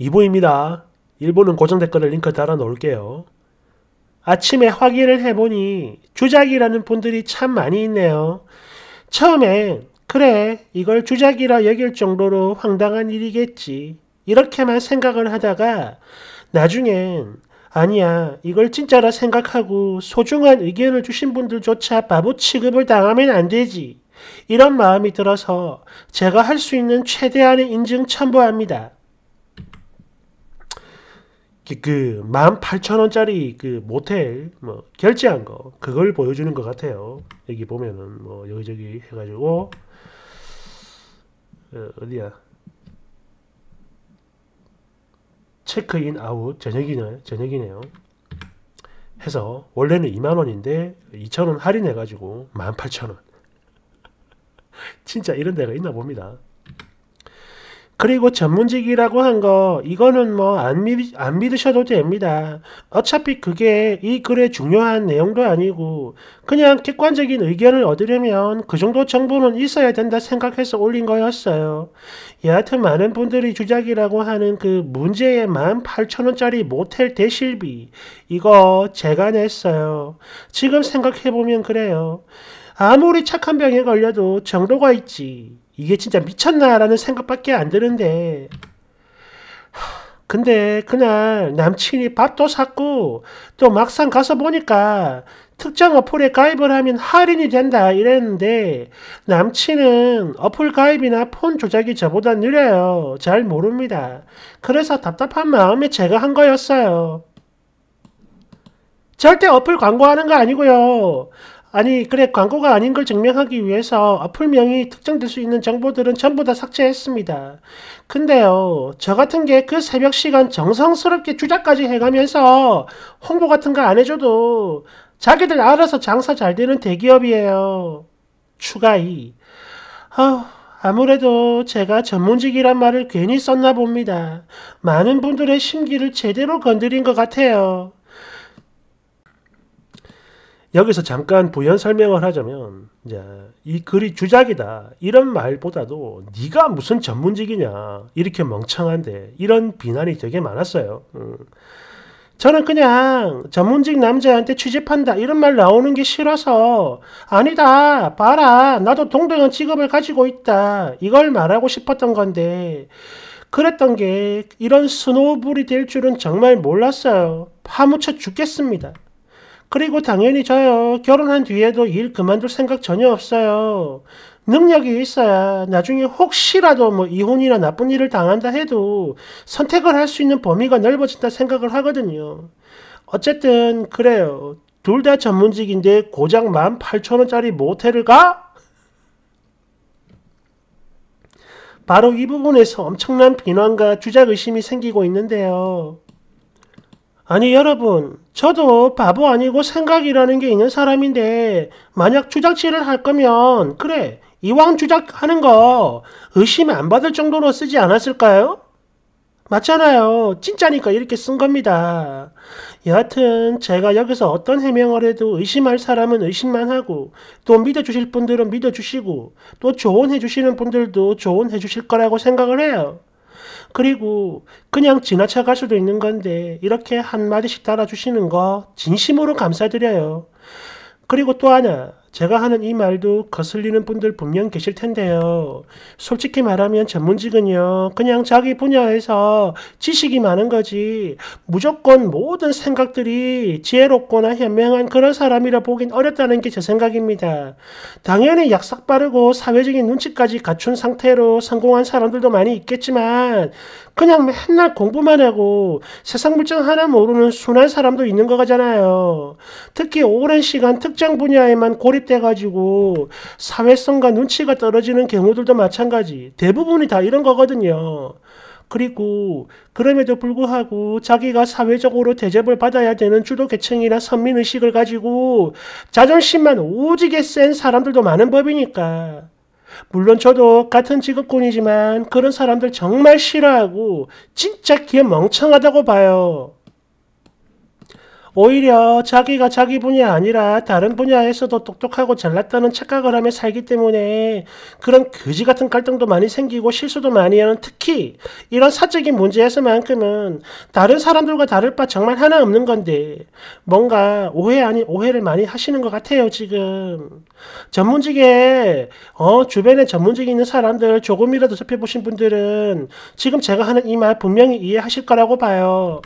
2보입니다. 일본은 고정 댓글을 링크 달아 놓을게요. 아침에 확인을 해보니 주작이라는 분들이 참 많이 있네요. 처음엔 그래 이걸 주작이라 여길 정도로 황당한 일이겠지 이렇게만 생각을 하다가 나중엔 아니야 이걸 진짜라 생각하고 소중한 의견을 주신 분들조차 바보 취급을 당하면 안 되지 이런 마음이 들어서 제가 할 수 있는 최대한의 인증 첨부합니다. 그 18,000원짜리 그 모텔 뭐 결제한 거 그걸 보여주는 것 같아요. 여기 보면은 뭐 여기저기 해가지고 어, 어디야 체크인 아웃 저녁이네 저녁이네요. 해서 원래는 2만 원인데 2 0 0 0원 할인해가지고 18,000원. 진짜 이런 데가 있나 봅니다. 그리고 전문직이라고 한 거 이거는 뭐 안 믿, 안 믿으셔도 됩니다. 어차피 그게 이 글의 중요한 내용도 아니고 그냥 객관적인 의견을 얻으려면 그 정도 정보는 있어야 된다 생각해서 올린 거였어요. 여하튼 많은 분들이 주작이라고 하는 그 문제의 18,000원짜리 모텔 대실비 이거 제가 냈어요. 지금 생각해보면 그래요. 아무리 착한 병에 걸려도 정도가 있지. 이게 진짜 미쳤나라는 생각밖에 안 드는데. 근데 그날 남친이 밥도 샀고 또 막상 가서 보니까 특정 어플에 가입을 하면 할인이 된다 이랬는데 남친은 어플 가입이나 폰 조작이 저보다 느려요. 잘 모릅니다. 그래서 답답한 마음에 제가 한 거였어요. 절대 어플 광고하는 거 아니고요. 아니 그래 광고가 아닌 걸 증명하기 위해서 어플명이 특정될 수 있는 정보들은 전부 다 삭제했습니다. 근데요 저 같은 게 그 새벽 시간 정성스럽게 주작까지 해가면서 홍보 같은 거 안 해줘도 자기들 알아서 장사 잘 되는 대기업이에요. 추가 2. 어, 아무래도 제가 전문직이란 말을 괜히 썼나 봅니다. 많은 분들의 심기를 제대로 건드린 것 같아요. 여기서 잠깐 부연 설명을 하자면 이제 이 글이 주작이다 이런 말보다도 네가 무슨 전문직이냐 이렇게 멍청한데 이런 비난이 되게 많았어요. 음. 저는 그냥 전문직 남자한테 취집한다 이런 말 나오는 게 싫어서 아니다 봐라 나도 동등한 직업을 가지고 있다 이걸 말하고 싶었던 건데 그랬던 게 이런 스노우볼이 될 줄은 정말 몰랐어요. 파묻혀 죽겠습니다. 그리고 당연히 저요. 결혼한 뒤에도 일 그만둘 생각 전혀 없어요. 능력이 있어야 나중에 혹시라도 뭐 이혼이나 나쁜 일을 당한다 해도 선택을 할 수 있는 범위가 넓어진다 생각을 하거든요. 어쨌든 그래요. 둘 다 전문직인데 고작 18,000원짜리 모텔을 가? 바로 이 부분에서 엄청난 비난과 주작 의심이 생기고 있는데요. 아니 여러분, 저도 바보 아니고 생각이라는 게 있는 사람인데 만약 주작질을 할 거면 그래 이왕 주작하는 거 의심 안 받을 정도로 쓰지 않았을까요? 맞잖아요. 진짜니까 이렇게 쓴 겁니다. 여하튼 제가 여기서 어떤 해명을 해도 의심할 사람은 의심만 하고 또 믿어주실 분들은 믿어주시고 또 조언해주시는 분들도 조언해주실 거라고 생각을 해요. 그리고 그냥 지나쳐갈 수도 있는 건데 이렇게 한마디씩 달아주시는 거 진심으로 감사드려요. 그리고 또 하나 제가 하는 이 말도 거슬리는 분들 분명 계실 텐데요. 솔직히 말하면 전문직은요, 그냥 자기 분야에서 지식이 많은 거지, 무조건 모든 생각들이 지혜롭거나 현명한 그런 사람이라 보긴 어렵다는 게 제 생각입니다. 당연히 약삭 빠르고 사회적인 눈치까지 갖춘 상태로 성공한 사람들도 많이 있겠지만, 그냥 맨날 공부만 하고 세상 물정 하나 모르는 순한 사람도 있는 거잖아요. 특히 오랜 시간 특정 분야에만 고립돼가지고 사회성과 눈치가 떨어지는 경우들도 마찬가지. 대부분이 다 이런 거거든요. 그리고 그럼에도 불구하고 자기가 사회적으로 대접을 받아야 되는 주도계층이나 선민의식을 가지고 자존심만 오지게 센 사람들도 많은 법이니까. 물론 저도 같은 직업군이지만 그런 사람들 정말 싫어하고 진짜 귀에 멍청하다고 봐요. 오히려 자기가 자기 분야 아니라 다른 분야에서도 똑똑하고 잘났다는 착각을 하며 살기 때문에 그런 거지 같은 갈등도 많이 생기고 실수도 많이 하는 특히 이런 사적인 문제에서만큼은 다른 사람들과 다를 바 정말 하나 없는 건데 뭔가 오해 아닌 오해를 많이 하시는 것 같아요 지금 전문직에 어 주변에 전문직이 있는 사람들 조금이라도 접해보신 분들은 지금 제가 하는 이 말 분명히 이해하실 거라고 봐요.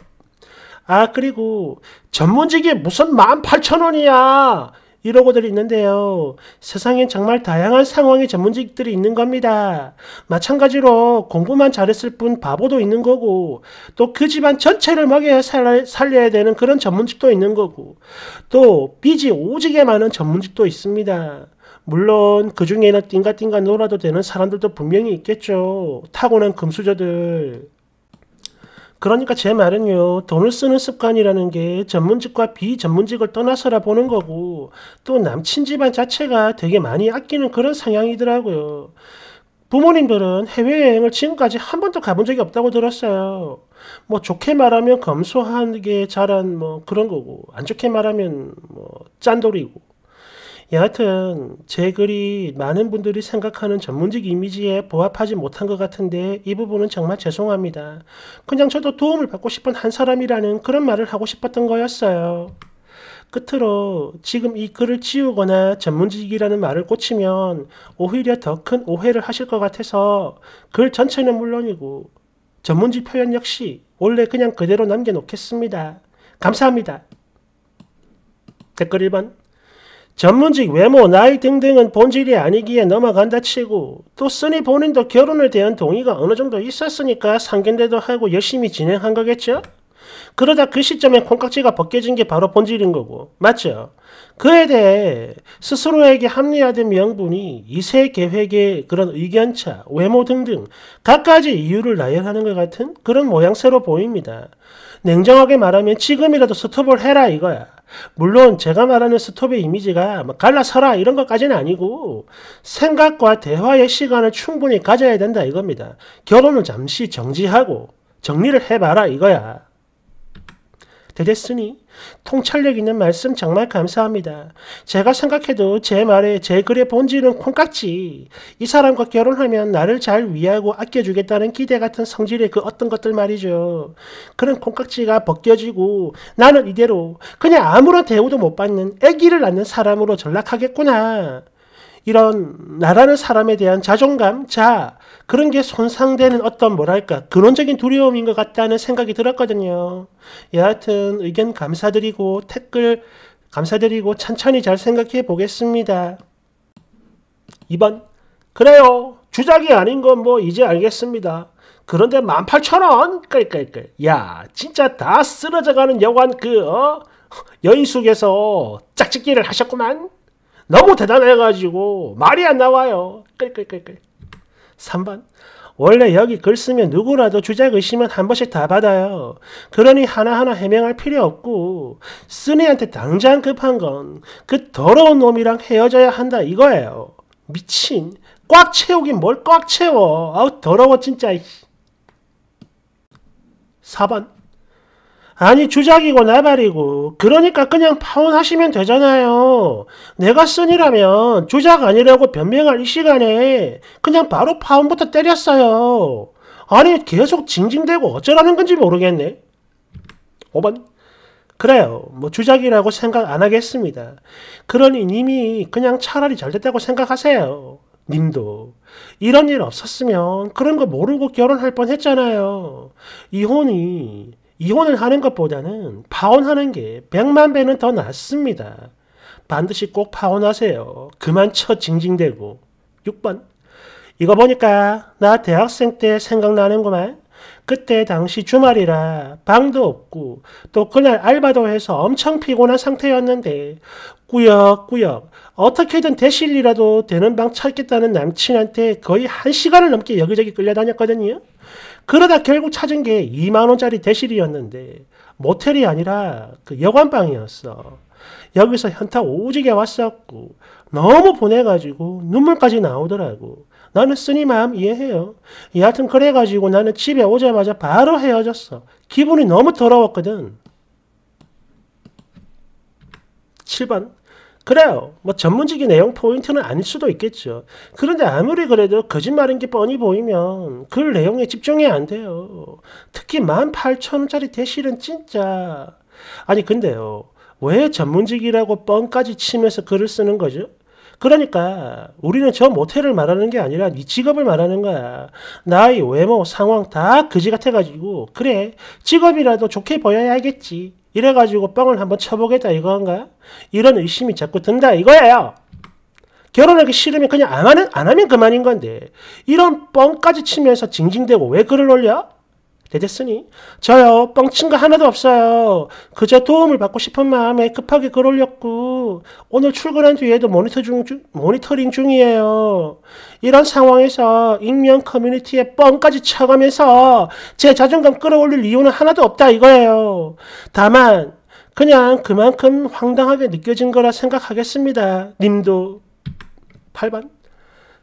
아 그리고 전문직이 무슨 18,000원이야 이러고들 있는데요. 세상엔 정말 다양한 상황의 전문직들이 있는 겁니다. 마찬가지로 공부만 잘했을 뿐 바보도 있는 거고, 또 그 집안 전체를 먹여 살려야 되는 그런 전문직도 있는 거고, 또 빚이 오지게 많은 전문직도 있습니다. 물론 그 중에는 띵가띵가 놀아도 되는 사람들도 분명히 있겠죠. 타고난 금수저들. 그러니까 제 말은요, 돈을 쓰는 습관이라는 게 전문직과 비전문직을 떠나서라 보는 거고, 또 남친 집안 자체가 되게 많이 아끼는 그런 상향이더라고요. 부모님들은 해외여행을 지금까지 한 번도 가본 적이 없다고 들었어요. 뭐 좋게 말하면 검소하게 자란 뭐 그런 거고, 안 좋게 말하면 뭐 짠돌이고. 예, 여하튼 제 글이 많은 분들이 생각하는 전문직 이미지에 부합하지 못한 것 같은데 이 부분은 정말 죄송합니다. 그냥 저도 도움을 받고 싶은 한 사람이라는 그런 말을 하고 싶었던 거였어요. 끝으로 지금 이 글을 지우거나 전문직이라는 말을 꽂히면 오히려 더 큰 오해를 하실 것 같아서 글 전체는 물론이고 전문직 표현 역시 원래 그냥 그대로 남겨놓겠습니다. 감사합니다. 댓글 1번 전문직, 외모, 나이 등등은 본질이 아니기에 넘어간다 치고 또 쓰니 본인도 결혼에 대한 동의가 어느 정도 있었으니까 상견례도 하고 열심히 진행한 거겠죠? 그러다 그 시점에 콩깍지가 벗겨진 게 바로 본질인 거고 맞죠? 그에 대해 스스로에게 합리화된 명분이 이세 계획의 그런 의견차, 외모 등등 각가지 이유를 나열하는 것 같은 그런 모양새로 보입니다. 냉정하게 말하면 지금이라도 스톱을 해라 이거야. 물론 제가 말하는 스톱의 이미지가 뭐 갈라서라 이런 것까지는 아니고 생각과 대화의 시간을 충분히 가져야 된다 이겁니다. 결혼은 잠시 정지하고 정리를 해봐라 이거야. 되겠으니 통찰력 있는 말씀 정말 감사합니다. 제가 생각해도 제 말에 제 글의 본질은 콩깍지. 이 사람과 결혼하면 나를 잘 위하고 아껴주겠다는 기대 같은 성질의 그 어떤 것들 말이죠. 그런 콩깍지가 벗겨지고 나는 이대로 그냥 아무런 대우도 못 받는 애기를 낳는 사람으로 전락하겠구나. 이런 나라는 사람에 대한 자존감, 자 그런 게 손상되는 어떤 뭐랄까 근원적인 두려움인 것 같다는 생각이 들었거든요. 여하튼 의견 감사드리고 댓글 감사드리고 천천히 잘 생각해 보겠습니다. 2번 그래요. 주작이 아닌 건 뭐 이제 알겠습니다. 그런데 18,000원? 깔깔깔. 야, 진짜 다 쓰러져가는 여관 그 어? 여인숙에서 짝짓기를 하셨구만. 너무 대단해가지고 말이 안 나와요. 끌끌끌끌. 3번. 원래 여기 글 쓰면 누구라도 주작 의심은 한 번씩 다 받아요. 그러니 하나하나 해명할 필요 없고 쓰니한테 당장 급한 건 그 더러운 놈이랑 헤어져야 한다 이거예요. 미친. 꽉 채우긴 뭘 꽉 채워. 아우 더러워 진짜. 4번. 아니 주작이고 나발이고 그러니까 그냥 파혼하시면 되잖아요. 내가 쓴이라면 주작 아니라고 변명할 이 시간에 그냥 바로 파혼부터 때렸어요. 아니 계속 징징대고 어쩌라는 건지 모르겠네. 5번 그래요. 뭐 주작이라고 생각 안 하겠습니다. 그러니 님이 그냥 차라리 잘 됐다고 생각하세요. 님도 이런 일 없었으면 그런 거 모르고 결혼할 뻔 했잖아요. 이혼이 이혼을 하는 것보다는 파혼하는 게 백만 배는 더 낫습니다. 반드시 꼭 파혼하세요. 그만 쳐 징징대고. 6번. 이거 보니까 나 대학생 때 생각나는구만. 그때 당시 주말이라 방도 없고 또 그날 알바도 해서 엄청 피곤한 상태였는데 꾸역꾸역 어떻게든 대실리라도 되는 방 찾겠다는 남친한테 거의 한 시간을 넘게 여기저기 끌려다녔거든요. 그러다 결국 찾은 게 2만원짜리 대실이었는데 모텔이 아니라 그 여관방이었어. 여기서 현타 오지게 왔었고 너무 보내가지고 눈물까지 나오더라고. 나는 쓰니 마음 이해해요. 여하튼 그래가지고 나는 집에 오자마자 바로 헤어졌어. 기분이 너무 더러웠거든. 7번. 그래요. 뭐 전문직의 내용 포인트는 아닐 수도 있겠죠. 그런데 아무리 그래도 거짓말인 게 뻔히 보이면 그 내용에 집중이 안 돼요. 특히 18,000원짜리 대실은 진짜. 아니 근데요. 왜 전문직이라고 뻥까지 치면서 글을 쓰는 거죠? 그러니까 우리는 저 모텔을 말하는 게 아니라 이 네 직업을 말하는 거야. 나이, 외모, 상황 다 그지 같아가지고 그래 직업이라도 좋게 보여야 하겠지. 이래가지고 뻥을 한번 쳐보겠다 이건가? 이런 의심이 자꾸 든다 이거예요. 결혼하기 싫으면 그냥 안 하면 그만인 건데 이런 뻥까지 치면서 징징대고 왜 글을 올려? 되겠으니 저요 뻥친 거 하나도 없어요. 그저 도움을 받고 싶은 마음에 급하게 글 올렸고 오늘 출근한 뒤에도 모니터 중, 중, 모니터링 중이에요. 이런 상황에서 익명 커뮤니티에 뻥까지 쳐가면서 제 자존감 끌어올릴 이유는 하나도 없다 이거예요. 다만 그냥 그만큼 황당하게 느껴진 거라 생각하겠습니다. 님도 8번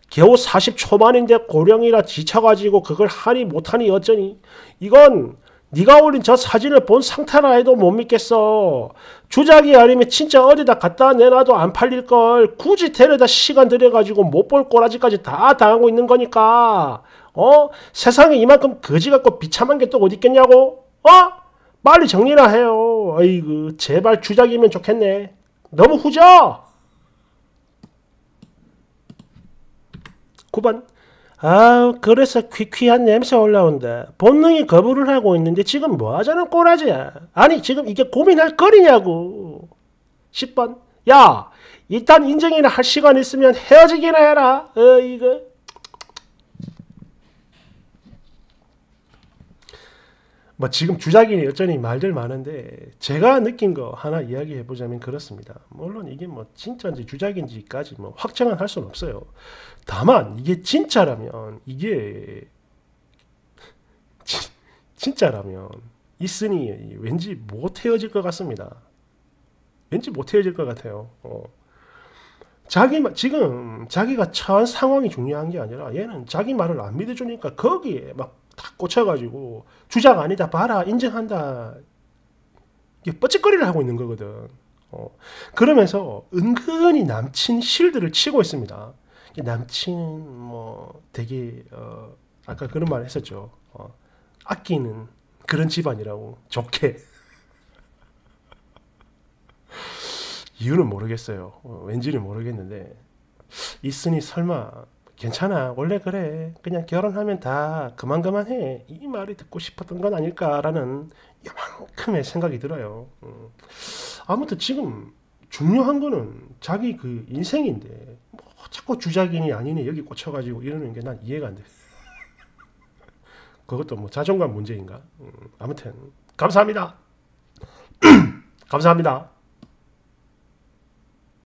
겨우 40 초반인데 고령이라 지쳐가지고 그걸 하니 못하니 어쩌니 이건 네가 올린 저 사진을 본 상태라 해도 못 믿겠어. 주작이 아니면 진짜 어디다 갖다 내놔도 안 팔릴걸. 굳이 데려다 시간 들여가지고 못 볼 꼬라지까지 다 당하고 있는 거니까. 어? 세상에 이만큼 거지 같고 비참한 게 또 어디 있겠냐고? 어? 빨리 정리나 해요. 어이고 제발 주작이면 좋겠네. 너무 후져! 9번 아 그래서 퀴퀴한 냄새 올라온다. 본능이 거부를 하고 있는데 지금 뭐하자는 꼬라지야. 아니 지금 이게 고민할 거리냐고. 10번 야 일단 인정이나 할 시간 있으면 헤어지기나 해라. 어 이거 뭐 지금 주작이니 여전히 말들 많은데 제가 느낀 거 하나 이야기해 보자면 그렇습니다. 물론 이게 뭐 진짜인지 주작인지까지 뭐 확정은 할 수는 없어요. 다만 이게 진짜라면 이게 진, 진짜라면 있으니 왠지 못 헤어질 것 같습니다. 왠지 못 헤어질 것 같아요. 어. 자기 지금 자기가 처한 상황이 중요한 게 아니라 얘는 자기 말을 안 믿어주니까 거기에 막 꽂혀가지고 주장 아니다 봐라 인정한다 이게 뻗짓거리를 하고 있는 거거든 어. 그러면서 은근히 남친 실드를 치고 있습니다 남친 뭐 되게 어, 아까 그런 말 했었죠 어, 아끼는 그런 집안이라고 좋게 이유는 모르겠어요 어, 왠지는 모르겠는데 있으니 설마 괜찮아 원래 그래 그냥 결혼하면 다 그만 그만해 이 말이 듣고 싶었던 건 아닐까라는 이만큼의 생각이 들어요 음. 아무튼 지금 중요한 거는 자기 그 인생인데 뭐 자꾸 주작이니 아니니 여기 꽂혀가지고 이러는 게 난 이해가 안돼 그것도 뭐 자존감 문제인가 음. 아무튼 감사합니다 감사합니다